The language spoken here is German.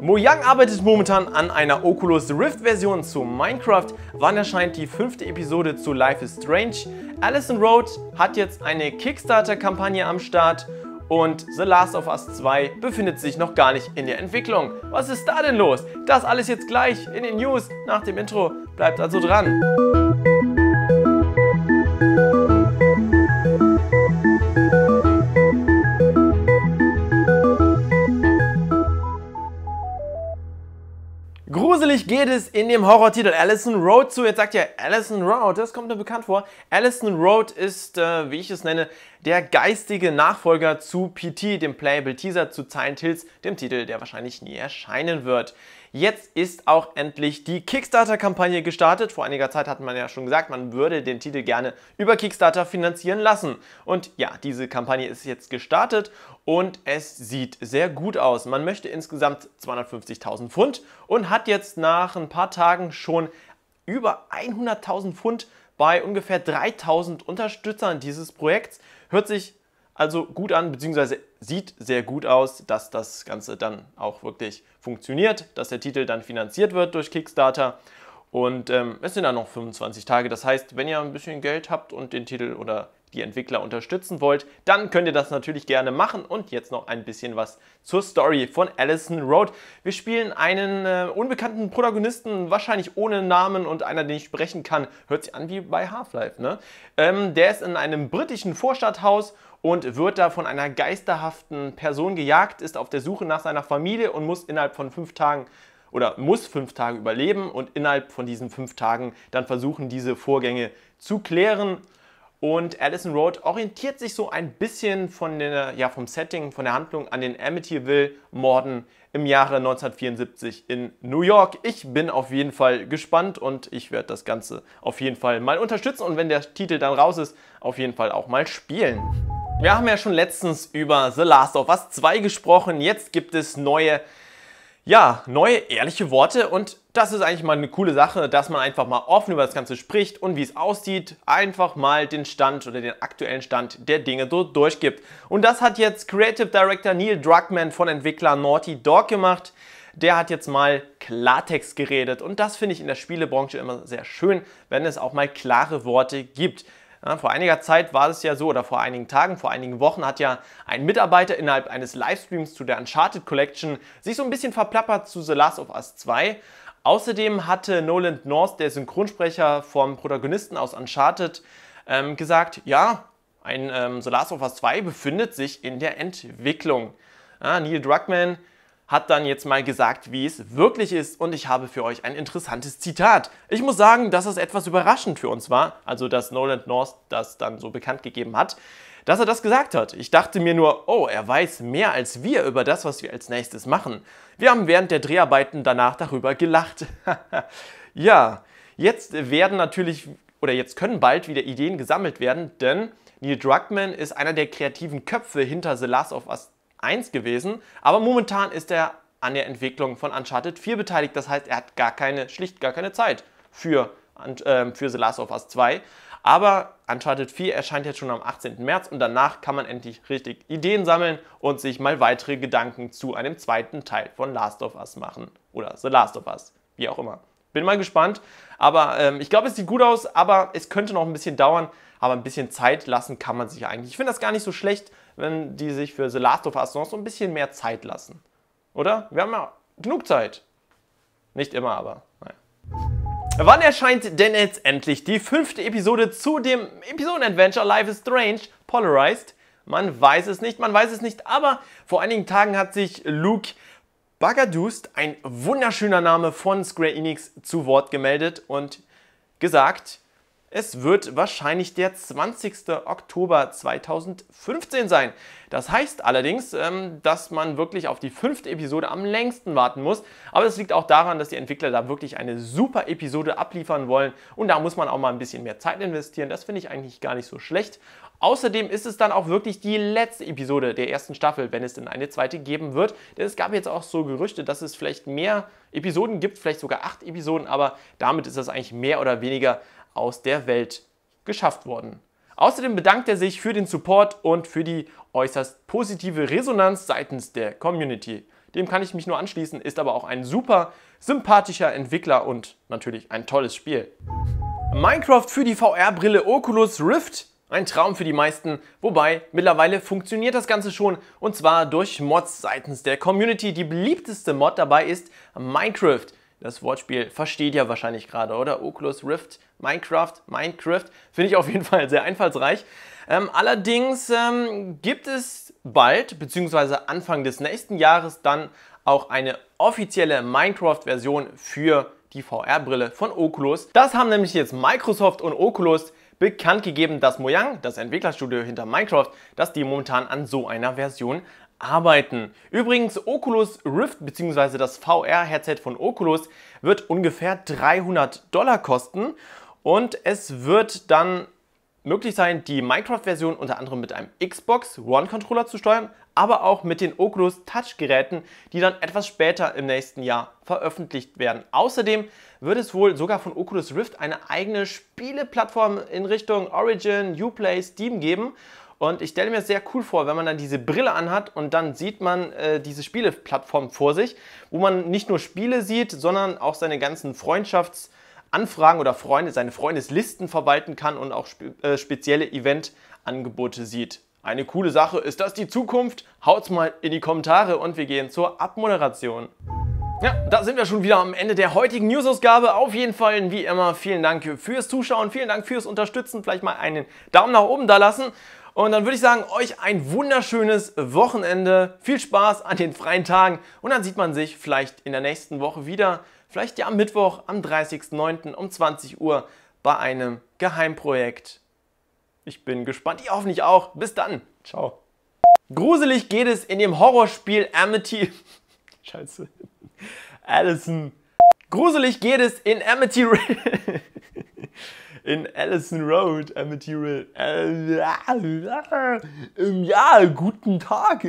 Mojang arbeitet momentan an einer Oculus Rift Version zu Minecraft. Wann erscheint die fünfte Episode zu Life is Strange? Alison Road hat jetzt eine Kickstarter-Kampagne am Start und The Last of Us 2 befindet sich noch gar nicht in der Entwicklung. Was ist da denn los? Das alles jetzt gleich in den News nach dem Intro. Bleibt also dran. Gruselig geht es in dem Horrortitel Alison Road zu. Jetzt sagt ihr Alison Road, das kommt mir bekannt vor. Alison Road ist, äh, wie ich es nenne, der geistige Nachfolger zu PT, dem Playable Teaser zu Silent Hills, dem Titel, der wahrscheinlich nie erscheinen wird. Jetzt ist auch endlich die Kickstarter-Kampagne gestartet. Vor einiger Zeit hat man ja schon gesagt, man würde den Titel gerne über Kickstarter finanzieren lassen. Und ja, diese Kampagne ist jetzt gestartet und es sieht sehr gut aus. Man möchte insgesamt 250.000 Pfund und hat jetzt nach ein paar Tagen schon über 100.000 Pfund bei ungefähr 3000 Unterstützern dieses Projekts. Hört sich also gut an, beziehungsweise sieht sehr gut aus, dass das Ganze dann auch wirklich funktioniert, dass der Titel dann finanziert wird durch Kickstarter. Und ähm, es sind dann noch 25 Tage. Das heißt, wenn ihr ein bisschen Geld habt und den Titel oder die Entwickler unterstützen wollt, dann könnt ihr das natürlich gerne machen. Und jetzt noch ein bisschen was zur Story von Allison Road. Wir spielen einen äh, unbekannten Protagonisten, wahrscheinlich ohne Namen und einer, den ich sprechen kann. Hört sich an wie bei Half-Life, ne? Ähm, der ist in einem britischen Vorstadthaus und wird da von einer geisterhaften Person gejagt, ist auf der Suche nach seiner Familie und muss innerhalb von fünf Tagen oder muss fünf Tage überleben und innerhalb von diesen fünf Tagen dann versuchen, diese Vorgänge zu klären. Und Alison Road orientiert sich so ein bisschen von der, ja, vom Setting, von der Handlung an den Amityville-Morden im Jahre 1974 in New York. Ich bin auf jeden Fall gespannt und ich werde das Ganze auf jeden Fall mal unterstützen und wenn der Titel dann raus ist, auf jeden Fall auch mal spielen. Wir haben ja schon letztens über The Last of Us 2 gesprochen. Jetzt gibt es neue, ja, neue ehrliche Worte und das ist eigentlich mal eine coole Sache, dass man einfach mal offen über das Ganze spricht und wie es aussieht, einfach mal den Stand oder den aktuellen Stand der Dinge so durchgibt. Und das hat jetzt Creative Director Neil Druckmann von Entwickler Naughty Dog gemacht der hat jetzt mal Klartext geredet. Und das finde ich in der Spielebranche immer sehr schön, wenn es auch mal klare Worte gibt. Ja, vor einiger Zeit war es ja so, oder vor einigen Tagen, vor einigen Wochen hat ja ein Mitarbeiter innerhalb eines Livestreams zu der Uncharted Collection sich so ein bisschen verplappert zu The Last of Us 2. Außerdem hatte Nolan North, der Synchronsprecher vom Protagonisten aus Uncharted, ähm, gesagt, ja, ein ähm, The Last of Us 2 befindet sich in der Entwicklung. Ja, Neil Druckmann hat dann jetzt mal gesagt, wie es wirklich ist und ich habe für euch ein interessantes Zitat. Ich muss sagen, dass es etwas überraschend für uns war, also dass Nolan North das dann so bekannt gegeben hat, dass er das gesagt hat. Ich dachte mir nur, oh, er weiß mehr als wir über das, was wir als nächstes machen. Wir haben während der Dreharbeiten danach darüber gelacht. ja, jetzt werden natürlich oder jetzt können bald wieder Ideen gesammelt werden, denn Neil Druckmann ist einer der kreativen Köpfe hinter The Last of Us 1 gewesen, aber momentan ist er an der Entwicklung von Uncharted 4 beteiligt. Das heißt, er hat gar keine, schlicht gar keine Zeit für, äh, für The Last of Us 2. Aber Uncharted 4 erscheint jetzt schon am 18. März und danach kann man endlich richtig Ideen sammeln und sich mal weitere Gedanken zu einem zweiten Teil von Last of Us machen. Oder The Last of Us, wie auch immer. Bin mal gespannt. Aber ähm, ich glaube, es sieht gut aus, aber es könnte noch ein bisschen dauern, aber ein bisschen Zeit lassen kann man sich eigentlich. Ich finde das gar nicht so schlecht, wenn die sich für The Last of Us noch so ein bisschen mehr Zeit lassen. Oder? Wir haben ja genug Zeit. Nicht immer, aber naja. Wann erscheint denn jetzt endlich die fünfte Episode zu dem Episoden-Adventure Life is Strange Polarized? Man weiß es nicht, man weiß es nicht, aber vor einigen Tagen hat sich Luke Bagadust, ein wunderschöner Name von Square Enix, zu Wort gemeldet und gesagt, es wird wahrscheinlich der 20. Oktober 2015 sein. Das heißt allerdings, ähm, dass man wirklich auf die fünfte Episode am längsten warten muss. Aber das liegt auch daran, dass die Entwickler da wirklich eine super Episode abliefern wollen. Und da muss man auch mal ein bisschen mehr Zeit investieren. Das finde ich eigentlich gar nicht so schlecht. Außerdem ist es dann auch wirklich die letzte Episode der ersten Staffel, wenn es denn eine zweite geben wird. Denn es gab jetzt auch so Gerüchte, dass es vielleicht mehr Episoden gibt, vielleicht sogar acht Episoden, aber damit ist das eigentlich mehr oder weniger aus der Welt geschafft worden. Außerdem bedankt er sich für den Support und für die äußerst positive Resonanz seitens der Community. Dem kann ich mich nur anschließen, ist aber auch ein super sympathischer Entwickler und natürlich ein tolles Spiel. Minecraft für die VR-Brille Oculus Rift ein Traum für die meisten, wobei mittlerweile funktioniert das Ganze schon und zwar durch Mods seitens der Community. Die beliebteste Mod dabei ist Minecraft. Das Wortspiel versteht ihr wahrscheinlich gerade, oder? Oculus Rift, Minecraft, Minecraft. Finde ich auf jeden Fall sehr einfallsreich. Ähm, allerdings ähm, gibt es bald, beziehungsweise Anfang des nächsten Jahres, dann auch eine offizielle Minecraft-Version für die VR-Brille von Oculus. Das haben nämlich jetzt Microsoft und Oculus bekannt gegeben, dass Mojang, das Entwicklerstudio hinter Minecraft, dass die momentan an so einer Version arbeiten. Übrigens, Oculus Rift bzw. das VR-Headset von Oculus wird ungefähr 300 Dollar kosten und es wird dann möglich sein, die Minecraft-Version unter anderem mit einem Xbox One-Controller zu steuern, aber auch mit den Oculus Touch-Geräten, die dann etwas später im nächsten Jahr veröffentlicht werden. Außerdem wird es wohl sogar von Oculus Rift eine eigene Spieleplattform in Richtung Origin, Uplay, Steam geben und ich stelle mir sehr cool vor, wenn man dann diese Brille anhat und dann sieht man äh, diese Spieleplattform vor sich, wo man nicht nur Spiele sieht, sondern auch seine ganzen Freundschaftsanfragen oder Freunde, seine Freundeslisten verwalten kann und auch spe äh, spezielle Eventangebote sieht. Eine coole Sache, ist das die Zukunft? Haut's mal in die Kommentare und wir gehen zur Abmoderation. Ja, da sind wir schon wieder am Ende der heutigen News-Ausgabe. Auf jeden Fall, wie immer, vielen Dank fürs Zuschauen, vielen Dank fürs Unterstützen. Vielleicht mal einen Daumen nach oben da lassen. Und dann würde ich sagen, euch ein wunderschönes Wochenende. Viel Spaß an den freien Tagen und dann sieht man sich vielleicht in der nächsten Woche wieder. Vielleicht ja am Mittwoch, am 30.09. um 20 Uhr bei einem Geheimprojekt. Ich bin gespannt. Ihr hoffentlich auch. Bis dann. Ciao. Gruselig geht es in dem Horrorspiel Amity. Scheiße. Allison. Gruselig geht es in Amity. in Allison Road äh, Material. Äh, ja, guten Tag.